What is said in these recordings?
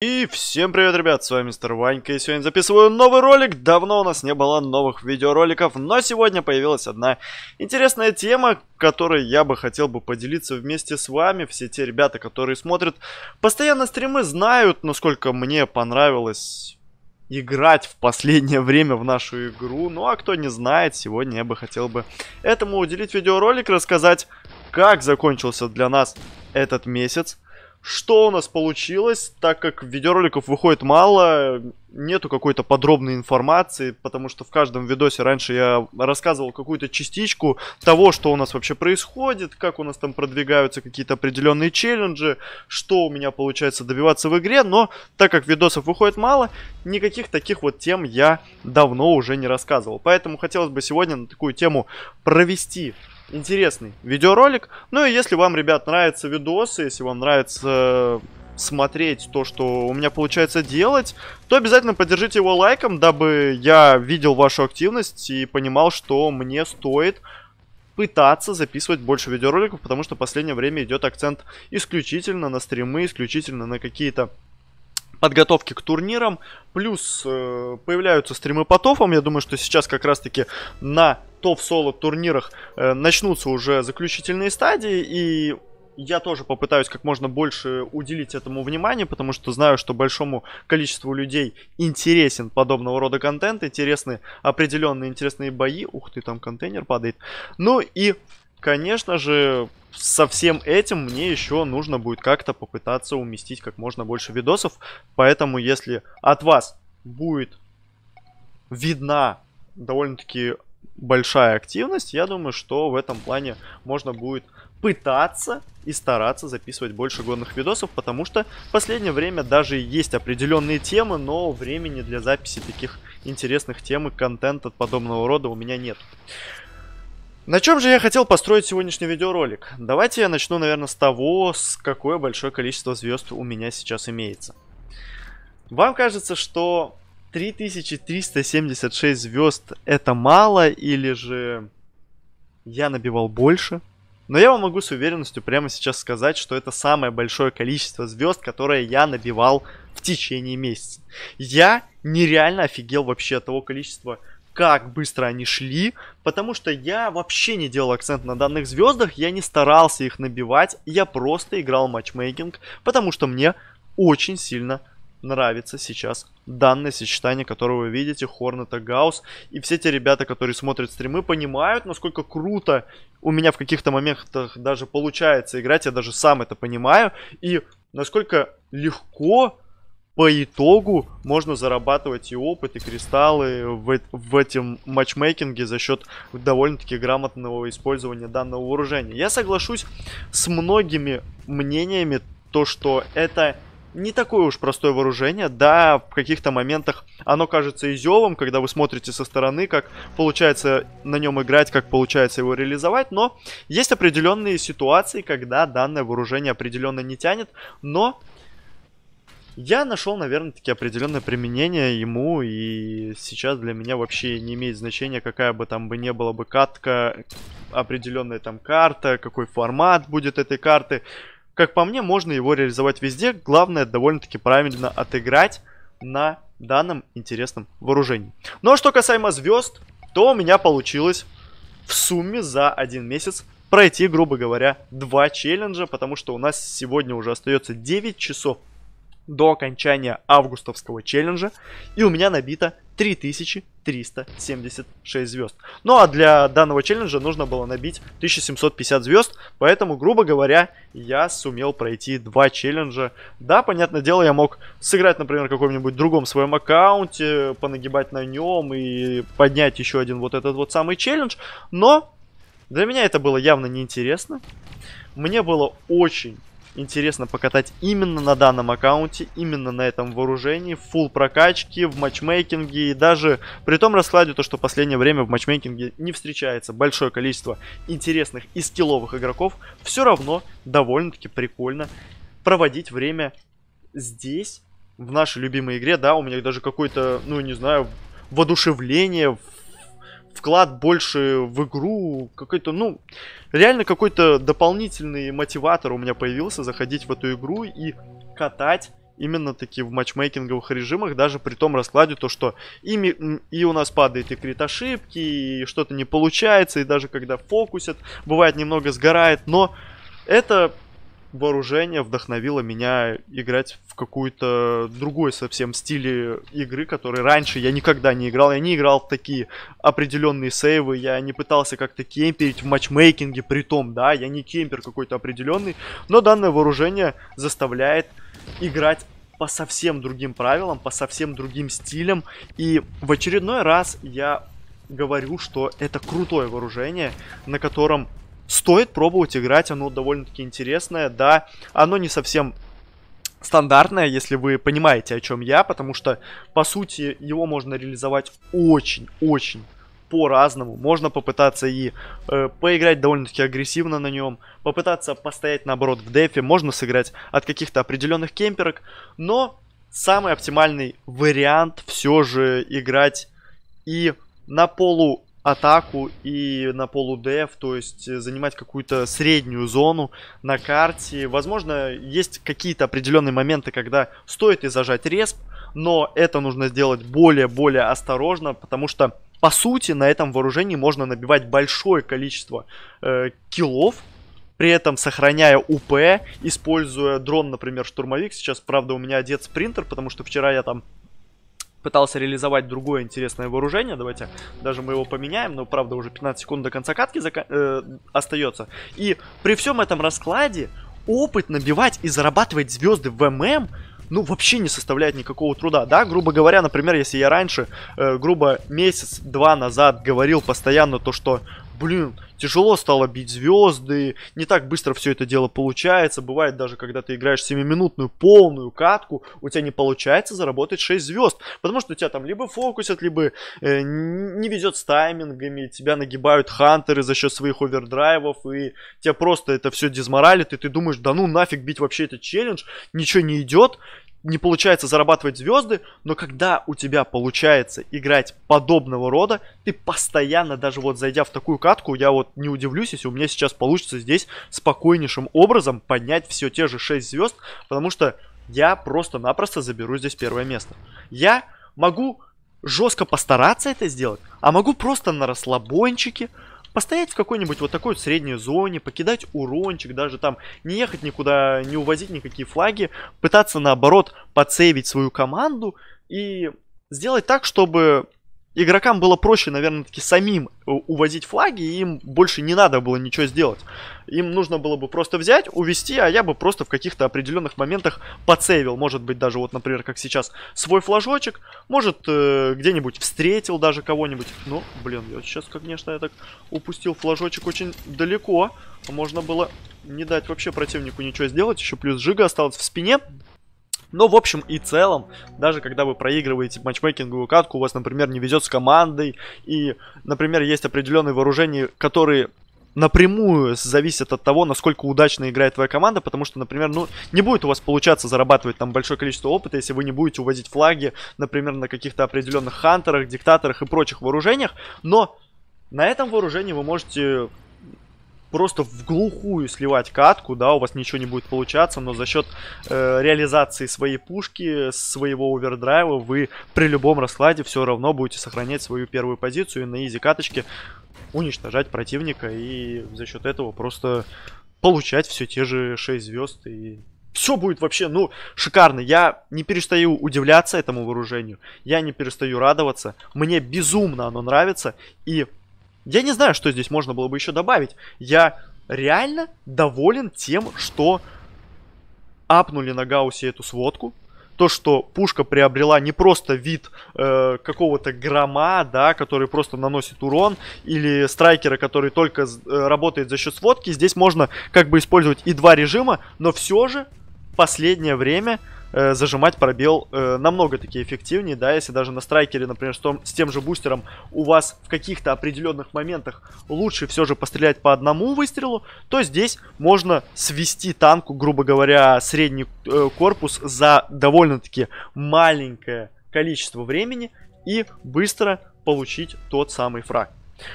И всем привет, ребят, с вами Мистер Ванька, и сегодня записываю новый ролик. Давно у нас не было новых видеороликов, но сегодня появилась одна интересная тема, которой я бы хотел бы поделиться вместе с вами. Все те ребята, которые смотрят постоянно стримы, знают, насколько мне понравилось играть в последнее время в нашу игру. Ну а кто не знает, сегодня я бы хотел бы этому уделить видеоролик, рассказать, как закончился для нас этот месяц, что у нас получилось, так как видеороликов выходит мало, нету какой-то подробной информации, потому что в каждом видосе раньше я рассказывал какую-то частичку того, что у нас вообще происходит, как у нас там продвигаются какие-то определенные челленджи, что у меня получается добиваться в игре, но так как видосов выходит мало, никаких таких вот тем я давно уже не рассказывал. Поэтому хотелось бы сегодня на такую тему провести интересный видеоролик. Ну и если вам, ребят, нравятся видосы, если вам нравится смотреть то, что у меня получается делать, то обязательно поддержите его лайком, дабы я видел вашу активность и понимал, что мне стоит пытаться записывать больше видеороликов, потому что в последнее время идет акцент исключительно на стримы, исключительно на какие-то подготовки к турнирам, плюс э, появляются стримы по тофам, я думаю, что сейчас как раз-таки на топ-соло турнирах э, начнутся уже заключительные стадии, и я тоже попытаюсь как можно больше уделить этому внимание, потому что знаю, что большому количеству людей интересен подобного рода контент, интересны определенные интересные бои. Ух ты, там контейнер падает. Ну и, конечно же, со всем этим мне еще нужно будет как-то попытаться уместить как можно больше видосов, поэтому если от вас будет видна довольно-таки большая активность. Я думаю, что в этом плане можно будет пытаться и стараться записывать больше годных видосов, потому что в последнее время даже есть определенные темы, но времени для записи таких интересных тем и контента подобного рода у меня нет. На чем же я хотел построить сегодняшний видеоролик? Давайте я начну, наверное, с того, с какое большое количество звезд у меня сейчас имеется. Вам кажется, что 3376 звезд это мало или же я набивал больше? Но я вам могу с уверенностью прямо сейчас сказать, что это самое большое количество звезд, которое я набивал в течение месяца. Я нереально офигел вообще от того количества как быстро они шли, потому что я вообще не делал акцент на данных звездах, я не старался их набивать, я просто играл матчмейкинг, потому что мне очень сильно нравится сейчас данное сочетание, которое вы видите, Хорнет и Гаус. И все те ребята, которые смотрят стримы, понимают, насколько круто у меня в каких-то моментах даже получается играть. Я даже сам это понимаю. И насколько легко по итогу можно зарабатывать и опыт, и кристаллы в, в этом матчмейкинге за счет довольно-таки грамотного использования данного вооружения. Я соглашусь с многими мнениями, то что это не такое уж простое вооружение. Да, в каких-то моментах оно кажется изевым, когда вы смотрите со стороны, как получается на нем играть, как получается его реализовать. Но есть определенные ситуации, когда данное вооружение определенно не тянет. Но я нашел, наверное, таки определенное применение ему, и сейчас для меня вообще не имеет значения, какая бы там бы не была бы катка, определенная там карта, какой формат будет этой карты. Как по мне, можно его реализовать везде. Главное, довольно-таки правильно отыграть на данном интересном вооружении. Ну а что касаемо звезд, то у меня получилось в сумме за один месяц пройти, грубо говоря, два челленджа, потому что у нас сегодня уже остается 9 часов до окончания августовского челленджа. И у меня набито 3376 звезд. Ну а для данного челленджа нужно было набить 1750 звезд. Поэтому, грубо говоря, я сумел пройти два челленджа. Да, понятное дело, я мог сыграть, например, в каком-нибудь другом своем аккаунте, понагибать на нем и поднять еще один вот этот вот самый челлендж. Но для меня это было явно неинтересно. Мне было очень интересно покатать именно на данном аккаунте, именно на этом вооружении, в фул прокачке, в матчмейкинге и даже при том раскладе, то что в последнее время в матчмейкинге не встречается большое количество интересных и скилловых игроков, все равно довольно-таки прикольно проводить время здесь, в нашей любимой игре, да, у меня даже какое то ну не знаю, воодушевление, вклад больше в игру, какой-то, ну, реально какой-то дополнительный мотиватор у меня появился заходить в эту игру и катать именно такие в матчмейкинговых режимах, даже при том раскладе то, что ими и у нас падает и крит ошибки, и что-то не получается, и даже когда фокусят, бывает немного сгорает, но это вооружение вдохновило меня играть в какую-то другой совсем стиле игры, который раньше я никогда не играл. Я не играл в такие определенные сейвы, я не пытался как-то кемперить в матчмейкинге, при том, да, я не кемпер какой-то определенный, но данное вооружение заставляет играть по совсем другим правилам, по совсем другим стилям. И в очередной раз я говорю, что это крутое вооружение, на котором стоит пробовать играть, оно довольно-таки интересное, да, оно не совсем стандартное, если вы понимаете, о чем я, потому что, по сути, его можно реализовать очень-очень по-разному. Можно попытаться и э, поиграть довольно-таки агрессивно на нем, попытаться постоять наоборот в дефе, можно сыграть от каких-то определенных кемперок, но самый оптимальный вариант все же играть и на полу атаку и на полу деф, то есть э, занимать какую-то среднюю зону на карте. Возможно, есть какие-то определенные моменты, когда стоит и зажать респ, но это нужно сделать более-более осторожно, потому что по сути на этом вооружении можно набивать большое количество э, киллов, при этом сохраняя УП, используя дрон, например, штурмовик. Сейчас, правда, у меня одет спринтер, потому что вчера я там пытался реализовать другое интересное вооружение. Давайте даже мы его поменяем, но правда уже 15 секунд до конца катки э, остается. И при всем этом раскладе опыт набивать и зарабатывать звезды в ММ ну, вообще не составляет никакого труда, да, грубо говоря, например, если я раньше, э, грубо месяц-два назад говорил постоянно то, что блин, тяжело стало бить звезды, не так быстро все это дело получается. Бывает даже, когда ты играешь 7-минутную полную катку, у тебя не получается заработать 6 звезд, потому что у тебя там либо фокусят, либо э, не везет с таймингами, тебя нагибают хантеры за счет своих овердрайвов, и тебя просто это все дезморалит, и ты думаешь, да ну нафиг бить вообще этот челлендж, ничего не идет, не получается зарабатывать звезды, но когда у тебя получается играть подобного рода, ты постоянно, даже вот зайдя в такую катку, я вот не удивлюсь, если у меня сейчас получится здесь спокойнейшим образом поднять все те же 6 звезд, потому что я просто-напросто заберу здесь первое место. Я могу жестко постараться это сделать, а могу просто на расслабончике Постоять в какой-нибудь вот такой вот средней зоне, покидать урончик, даже там не ехать никуда, не увозить никакие флаги, пытаться наоборот подсейвить свою команду и сделать так, чтобы игрокам было проще, наверное, таки самим э, увозить флаги, и им больше не надо было ничего сделать. Им нужно было бы просто взять, увести, а я бы просто в каких-то определенных моментах подсейвил. Может быть, даже вот, например, как сейчас, свой флажочек. Может, э, где-нибудь встретил даже кого-нибудь. Ну, блин, я сейчас, конечно, я так упустил флажочек очень далеко. Можно было не дать вообще противнику ничего сделать. Еще плюс Жига осталось в спине. Но, в общем и целом, даже когда вы проигрываете матчмейкинговую катку, у вас, например, не везет с командой, и, например, есть определенные вооружения, которые напрямую зависят от того, насколько удачно играет твоя команда, потому что, например, ну, не будет у вас получаться зарабатывать там большое количество опыта, если вы не будете увозить флаги, например, на каких-то определенных хантерах, диктаторах и прочих вооружениях, но на этом вооружении вы можете просто в глухую сливать катку, да, у вас ничего не будет получаться, но за счет э, реализации своей пушки, своего овердрайва, вы при любом раскладе все равно будете сохранять свою первую позицию и на изи каточке уничтожать противника и за счет этого просто получать все те же 6 звезд и все будет вообще, ну, шикарно. Я не перестаю удивляться этому вооружению. Я не перестаю радоваться. Мне безумно оно нравится. И я не знаю, что здесь можно было бы еще добавить. Я реально доволен тем, что апнули на Гаусе эту сводку. То, что пушка приобрела не просто вид э, какого-то грома, да, который просто наносит урон, или страйкера, который только э, работает за счет сводки. Здесь можно как бы использовать и два режима, но все же последнее время э, зажимать пробел э, намного таки эффективнее, да, если даже на страйкере, например, с, том, с тем же бустером у вас в каких-то определенных моментах лучше все же пострелять по одному выстрелу, то здесь можно свести танку, грубо говоря, средний э, корпус за довольно-таки маленькое количество времени и быстро получить тот самый фраг.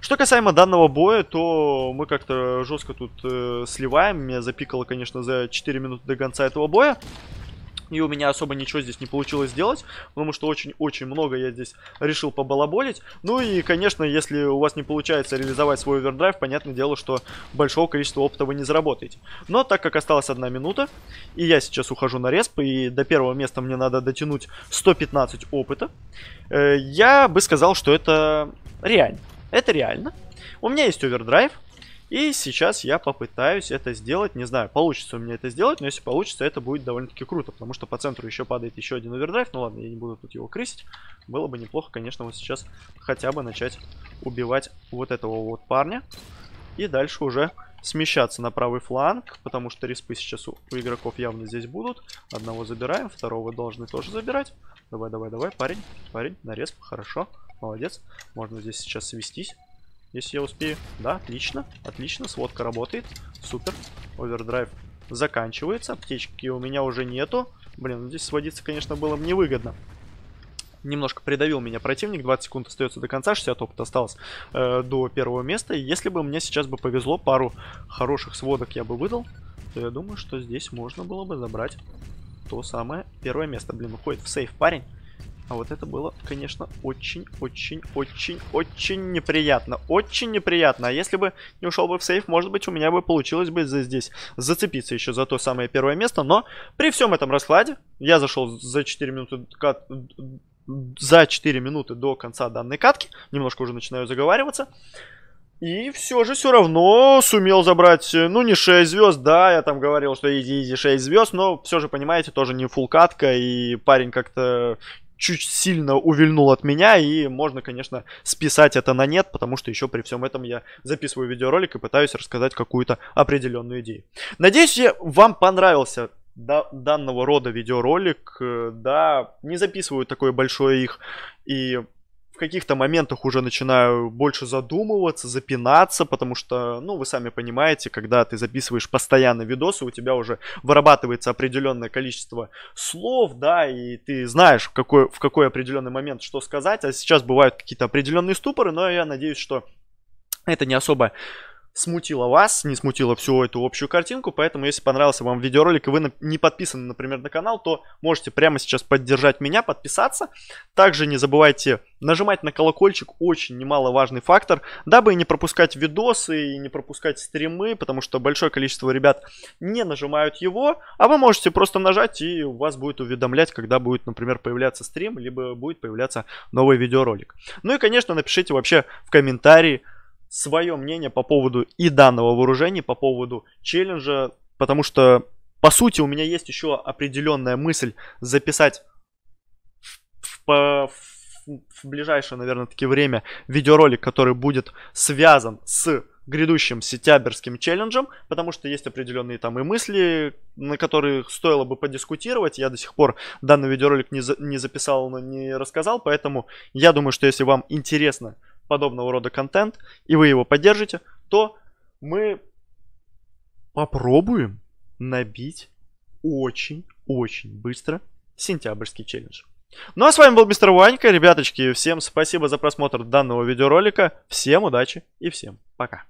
Что касаемо данного боя, то мы как-то жестко тут э, сливаем. Меня запикало, конечно, за 4 минуты до конца этого боя. И у меня особо ничего здесь не получилось сделать, потому что очень-очень много я здесь решил побалаболить. Ну и, конечно, если у вас не получается реализовать свой овердрайв, понятное дело, что большого количества опыта вы не заработаете. Но так как осталась одна минута, и я сейчас ухожу на респ, и до первого места мне надо дотянуть 115 опыта, э, я бы сказал, что это реально. Это реально. У меня есть овердрайв, и сейчас я попытаюсь это сделать. Не знаю, получится у меня это сделать, но если получится, это будет довольно-таки круто, потому что по центру еще падает еще один овердрайв. Ну ладно, я не буду тут его крысить. Было бы неплохо, конечно, вот сейчас хотя бы начать убивать вот этого вот парня. И дальше уже смещаться на правый фланг, потому что респы сейчас у, у игроков явно здесь будут. Одного забираем, второго должны тоже забирать. Давай, давай, давай, парень, парень, нарез, хорошо, молодец. Можно здесь сейчас свестись если я успею. Да, отлично, отлично, сводка работает. Супер, овердрайв заканчивается, аптечки у меня уже нету. Блин, ну здесь сводиться, конечно, было мне выгодно. Немножко придавил меня противник, 20 секунд остается до конца, 60 опыта осталось э, до первого места. если бы мне сейчас бы повезло, пару хороших сводок я бы выдал, то я думаю, что здесь можно было бы забрать то самое первое место. Блин, уходит в сейф парень. А вот это было, конечно, очень-очень-очень-очень неприятно. Очень неприятно. А если бы не ушел бы в сейф, может быть, у меня бы получилось бы за здесь зацепиться еще за то самое первое место. Но при всем этом раскладе я зашел за 4 минуты за 4 минуты до конца данной катки. Немножко уже начинаю заговариваться. И все же все равно сумел забрать, э, ну не 6 звезд, да, я там говорил, что изи-изи 6 звезд, но все же, понимаете, тоже не фулкатка, и парень как-то чуть сильно увильнул от меня, и можно, конечно, списать это на нет, потому что еще при всем этом я записываю видеоролик и пытаюсь рассказать какую-то определенную идею. Надеюсь, я вам понравился данного рода видеоролик. Э, да, не записываю такое большое их и в каких-то моментах уже начинаю больше задумываться, запинаться, потому что, ну, вы сами понимаете, когда ты записываешь постоянно видосы, у тебя уже вырабатывается определенное количество слов, да, и ты знаешь, в какой, в какой определенный момент что сказать, а сейчас бывают какие-то определенные ступоры, но я надеюсь, что это не особо смутило вас, не смутило всю эту общую картинку, поэтому если понравился вам видеоролик и вы не подписаны, например, на канал, то можете прямо сейчас поддержать меня, подписаться. Также не забывайте нажимать на колокольчик, очень немаловажный фактор, дабы не пропускать видосы и не пропускать стримы, потому что большое количество ребят не нажимают его, а вы можете просто нажать и вас будет уведомлять, когда будет, например, появляться стрим, либо будет появляться новый видеоролик. Ну и, конечно, напишите вообще в комментарии, свое мнение по поводу и данного вооружения, по поводу челленджа, потому что, по сути, у меня есть еще определенная мысль записать в, в, в ближайшее, наверное, таки время видеоролик, который будет связан с грядущим сентябрьским челленджем, потому что есть определенные там и мысли, на которые стоило бы подискутировать. Я до сих пор данный видеоролик не, за, не записал, не рассказал, поэтому я думаю, что если вам интересно подобного рода контент, и вы его поддержите, то мы попробуем набить очень-очень быстро сентябрьский челлендж. Ну а с вами был мистер Ванька, ребяточки, всем спасибо за просмотр данного видеоролика, всем удачи и всем пока.